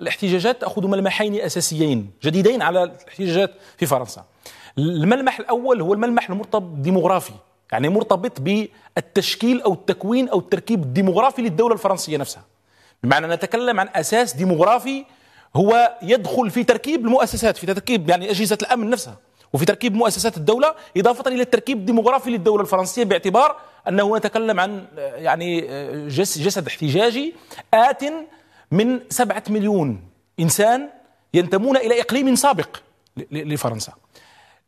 الاحتجاجات تأخذ ملمحين أساسيين جديدين على الاحتجاجات في فرنسا الملمح الأول هو الملمح المرتبط ديموغرافي يعني مرتبط بالتشكيل أو التكوين أو التركيب الديموغرافي للدولة الفرنسية نفسها بمعنى نتكلم عن أساس ديموغرافي هو يدخل في تركيب المؤسسات في تركيب يعني أجهزة الأمن نفسها وفي تركيب مؤسسات الدولة إضافة إلى التركيب الديموغرافي للدولة الفرنسية باعتبار أنه نتكلم عن يعني جسد احتجاجي آت من سبعة مليون إنسان ينتمون إلى إقليم سابق لفرنسا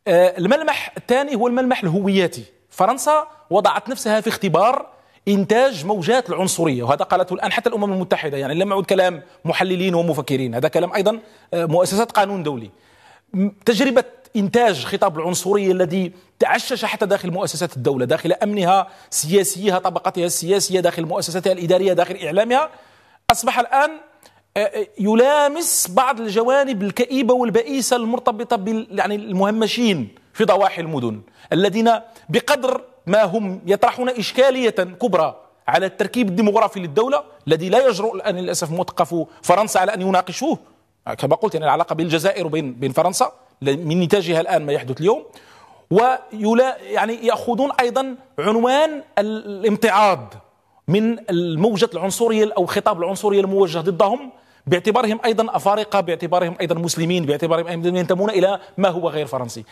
آه، الملمح الثاني هو الملمح الهوياتي فرنسا وضعت نفسها في اختبار إنتاج موجات العنصرية وهذا قالته الآن حتى الأمم المتحدة يعني لم يعد كلام محللين ومفكرين هذا كلام أيضا آه، مؤسسات قانون دولي تجربة إنتاج خطاب العنصرية الذي تعشش حتى داخل مؤسسات الدولة داخل أمنها سياسيها طبقتها السياسية داخل مؤسساتها الإدارية داخل إعلامها أصبح الآن آه، آه، يلامس بعض الجوانب الكئيبة والبئيسة المرتبطة بال يعني المهمشين في ضواحي المدن الذين بقدر ما هم يطرحون إشكالية كبرى على التركيب الديمغرافي للدولة الذي لا يجرؤ الآن للأسف مثقف فرنسا على أن يناقشوه كما قلت يعني العلاقة بين الجزائر وبين بين فرنسا من نتاجها الآن ما يحدث اليوم ويلا يعني يأخذون أيضا عنوان الامتعاض من الموجة العنصرية أو خطاب العنصرية الموجه ضدهم باعتبارهم ايضا افارقه باعتبارهم ايضا مسلمين باعتبارهم ايضا ينتمون الى ما هو غير فرنسي